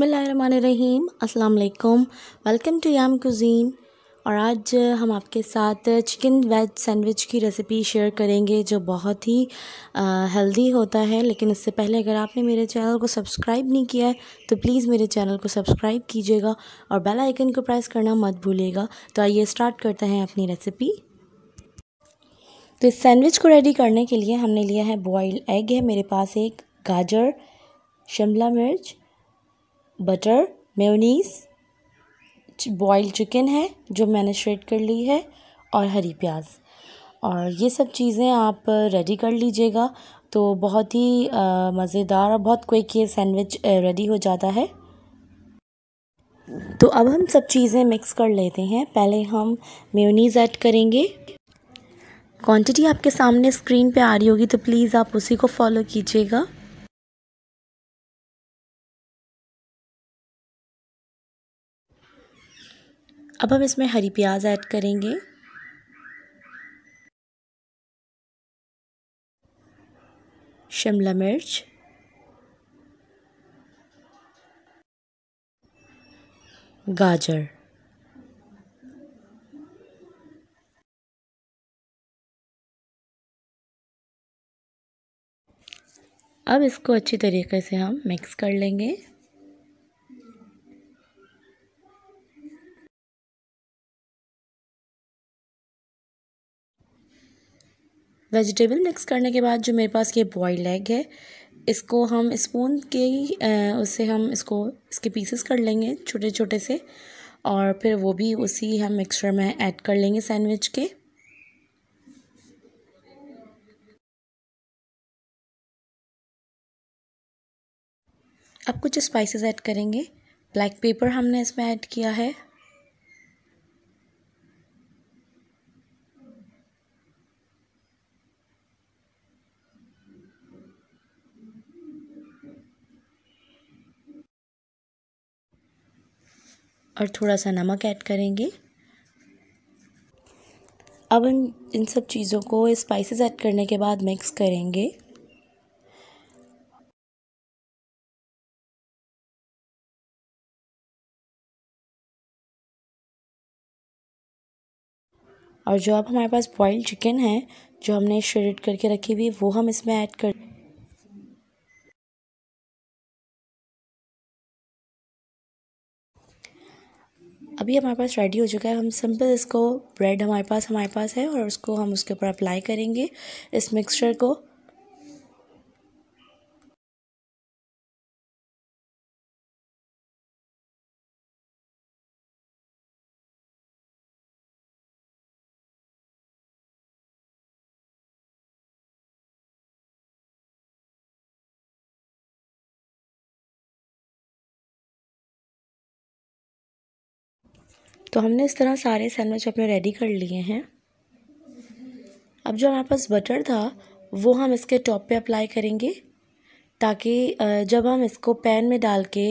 बसमीम अल्लाम welcome to yam cuisine और आज हम आपके साथ चिकन वेज सैंडविच की रेसिपी शेयर करेंगे जो बहुत ही हेल्दी होता है लेकिन इससे पहले अगर आपने मेरे चैनल को सब्सक्राइब नहीं किया है तो प्लीज़ मेरे चैनल को सब्सक्राइब कीजिएगा और बेल आइकन को प्रेस करना मत भूलिएगा तो आइए स्टार्ट करते हैं अपनी रेसिपी तो इस सैंडविच को रेडी करने के लिए हमने लिया है बॉयल्ड एग है मेरे पास एक गाजर शिमला मिर्च बटर मेयोनीज़ बॉयल चिकन है जो मैंने श्रेड कर ली है और हरी प्याज और ये सब चीज़ें आप रेडी कर लीजिएगा तो बहुत ही मज़ेदार और बहुत क्विक ये सैंडविच रेडी हो जाता है तो अब हम सब चीज़ें मिक्स कर लेते हैं पहले हम मेयोनीज़ ऐड करेंगे क्वांटिटी आपके सामने स्क्रीन पे आ रही होगी तो प्लीज़ आप उसी को फॉलो कीजिएगा अब हम इसमें हरी प्याज ऐड करेंगे शिमला मिर्च गाजर अब इसको अच्छी तरीके से हम मिक्स कर लेंगे वेजिटेबल मिक्स करने के बाद जो मेरे पास ये बॉयल एग है इसको हम स्पून के ही उससे हम इसको इसके पीसेस कर लेंगे छोटे छोटे से और फिर वो भी उसी हम मिक्सचर में ऐड कर लेंगे सैंडविच के अब कुछ स्पाइसेस ऐड करेंगे ब्लैक पेपर हमने इसमें ऐड किया है और थोड़ा सा नमक ऐड करेंगे अब इन इन सब चीज़ों को स्पाइसेस ऐड करने के बाद मिक्स करेंगे और जो अब हमारे पास बॉइल्ड चिकन है जो हमने श्रेड करके रखी हुई वो हम इसमें ऐड कर अभी हमारे पास रेडी हो चुका है हम सिंपल इसको ब्रेड हमारे पास हमारे पास है और उसको हम उसके ऊपर अप्लाई करेंगे इस मिक्सचर को तो हमने इस तरह सारे सैंडविच अपने रेडी कर लिए हैं अब जो हमारे पास बटर था वो हम इसके टॉप पे अप्लाई करेंगे ताकि जब हम इसको पैन में डाल के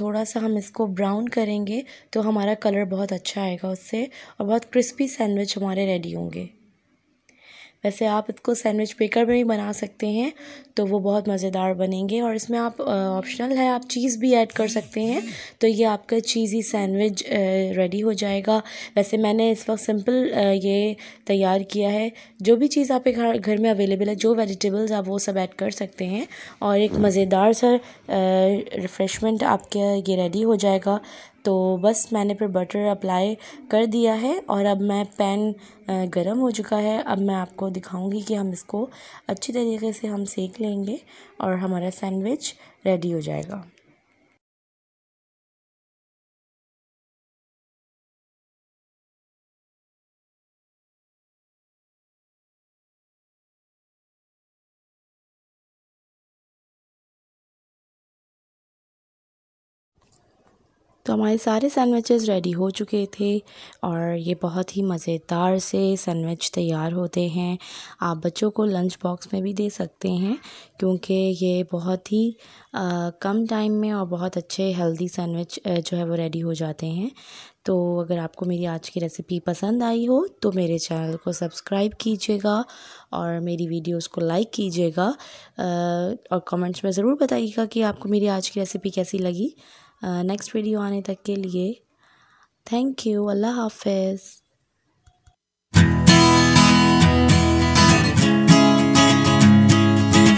थोड़ा सा हम इसको ब्राउन करेंगे तो हमारा कलर बहुत अच्छा आएगा उससे और बहुत क्रिस्पी सैंडविच हमारे रेडी होंगे वैसे आप इसको सैंडविच पेकर में भी बना सकते हैं तो वो बहुत मज़ेदार बनेंगे और इसमें आप ऑप्शनल है आप चीज़ भी ऐड कर सकते हैं तो ये आपका चीज़ी सैंडविच रेडी हो जाएगा वैसे मैंने इस वक्त सिंपल ये तैयार किया है जो भी चीज़ आपके घर घर में अवेलेबल है जो वेजिटेबल्स आप वो सब ऐड कर सकते हैं और एक मज़ेदार सा रिफ़्रेशमेंट आपके ये रेडी हो जाएगा तो बस मैंने फिर बटर अप्लाई कर दिया है और अब मैं पैन गरम हो चुका है अब मैं आपको दिखाऊंगी कि हम इसको अच्छी तरीके से हम सेक लेंगे और हमारा सैंडविच रेडी हो जाएगा तो हमारे सारे सैंडविचेस रेडी हो चुके थे और ये बहुत ही मज़ेदार से सैंडविच तैयार होते हैं आप बच्चों को लंच बॉक्स में भी दे सकते हैं क्योंकि ये बहुत ही आ, कम टाइम में और बहुत अच्छे हेल्दी सैंडविच जो है वो रेडी हो जाते हैं तो अगर आपको मेरी आज की रेसिपी पसंद आई हो तो मेरे चैनल को सब्सक्राइब कीजिएगा और मेरी वीडियोस को लाइक कीजिएगा और कमेंट्स में ज़रूर बताइएगा कि आपको मेरी आज की रेसिपी कैसी लगी नेक्स्ट वीडियो आने तक के लिए थैंक यू अल्लाह हाफिज़